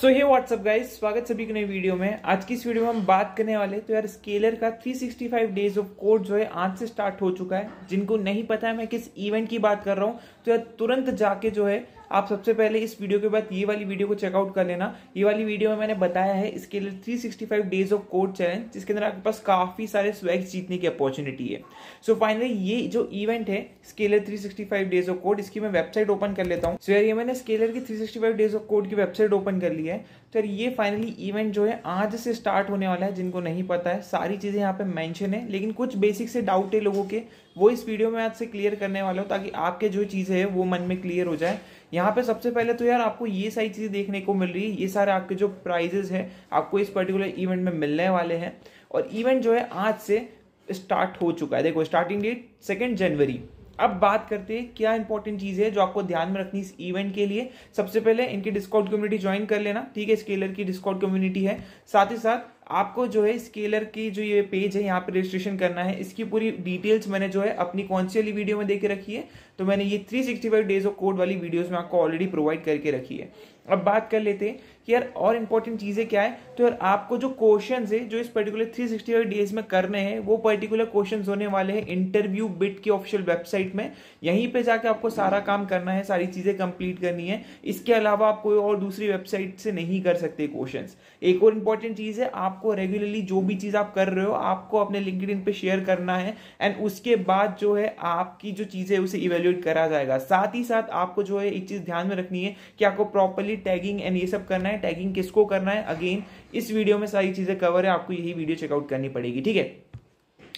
सो हे what's up guys स्वागत सभी के नए वीडियो में आज की इस वीडियो में हम बात करने वाले तो यार स्केलर का 365 डेज ऑफ कोड जो है आज से स्टार्ट हो चुका है जिनको नहीं पता है मैं किस इवेंट की बात कर रहा हूँ तो यार तुरंत जाके जो है आप सबसे पहले इस वीडियो के बाद ये वाली वीडियो को चेकआउट कर लेना ये वाली वीडियो में मैंने बताया है इसके लिए 365 डेज ऑफ कोड चैलेंज जिसके अंदर आपके पास काफी सारे स्वैग जीतने की अपॉर्चुनिटी है सो so फाइनली ये जो इवेंट है स्केलर 365 डेज ऑफ कोड इसकी मैं वेबसाइट ओपन कर लेता हूँ सर so, ये मैंने स्केलर की 365 डेज ऑफ कोड की वेबसाइट ओपन कर ली है सर तो so, ये फाइनली इवेंट जो है आज से स्टार्ट होने वाला है जिनको नहीं पता है सारी चीज़ें यहाँ पे मैंशन है लेकिन कुछ बेसिक से डाउट है लोगों के वो इस वीडियो में आज से क्लियर करने वाला हूँ ताकि आपके जो चीज़ें है वो मन में क्लियर हो जाए यहाँ पे सबसे पहले तो यार आपको ये सारी चीज़ें देखने को मिल रही है ये सारे आपके जो प्राइजेस हैं आपको इस पर्टिकुलर इवेंट में मिलने वाले हैं और इवेंट जो है आज से स्टार्ट हो चुका है देखो स्टार्टिंग डेट सेकेंड जनवरी अब बात करते हैं क्या इंपॉर्टेंट चीज है जो आपको ध्यान में रखनी इस इवेंट के लिए सबसे पहले इनकी डिस्काउंट कम्युनिटी ज्वाइन कर लेना ठीक है स्केलर की डिस्काउंट कम्युनिटी है साथ ही साथ आपको जो है स्केलर की जो ये पेज है यहाँ पे रजिस्ट्रेशन करना है इसकी पूरी डिटेल्स मैंने जो है अपनी कौन सी वाली वीडियो में देके रखी है तो मैंने ये 365 डेज ऑफ कोड वाली वीडियोस में आपको ऑलरेडी प्रोवाइड करके रखी है अब बात कर लेते हैं कि यार और इम्पोर्टेंट चीज़ें क्या है तो यार आपको जो क्वेश्चन है जो इस पर्टिकुलर थ्री सिक्सटी डेज में करने हैं वो पर्टिकुलर क्वेश्चन होने वाले हैं इंटरव्यू बिट की ऑफिशियल वेबसाइट में यहीं पे जाके आपको सारा काम करना है सारी चीज़ें कंप्लीट करनी है इसके अलावा आप कोई और दूसरी वेबसाइट से नहीं कर सकते क्वेश्चन एक और इम्पॉर्टेंट चीज़ है आपको रेगुलरली जो भी चीज़ आप कर रहे हो आपको अपने लिंकड पे शेयर करना है एंड उसके बाद जो है आपकी जो चीज़ है उसे इवेल्युएट करा जाएगा साथ ही साथ आपको जो है एक चीज़ ध्यान में रखनी है कि आपको प्रॉपरली टैगिंग एंड ये सब करना है टैगिंग किसको करना है अगेन इस वीडियो में सारी चीज़ें कवर है आपको यही वीडियो चेकआउट करनी पड़ेगी ठीक है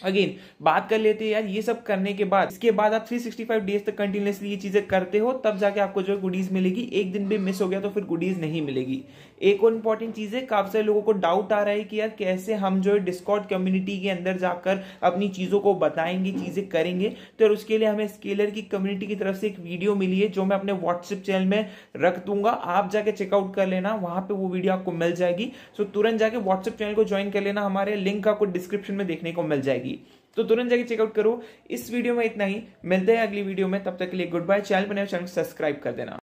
अगेन बात कर लेते हैं यार ये सब करने के बाद इसके बाद आप 365 डेज तक कंटिन्यूसली ये चीजें करते हो तब जाके आपको जो गुडीज मिलेगी एक दिन भी मिस हो गया तो फिर गुडीज नहीं मिलेगी एक और इंपॉर्टेंट चीज है काफी सारे लोगों को डाउट आ रहा है कि यार कैसे हम जो है डिस्कॉट कम्युनिटी के अंदर जाकर अपनी चीजों को बताएंगे चीजें करेंगे तो उसके लिए हमें स्केलर की कम्युनिटी की तरफ से एक वीडियो मिली है जो मैं अपने व्हाट्सएप चैनल में रख दूंगा आप जाके चेकआउट कर लेना वहां पर वो वीडियो आपको मिल जाएगी सो तुरंत जाके व्हाट्सएप चैनल को ज्वाइन कर लेना हमारे लिंक आपको डिस्क्रिप्शन में देखने को मिल जाएगी जाएगी तो तुरंत जाके चेकआउट करो इस वीडियो में इतना ही मिलते हैं अगली वीडियो में तब तक के लिए गुड बाय चैनल बनाओ चैनल सब्सक्राइब कर देना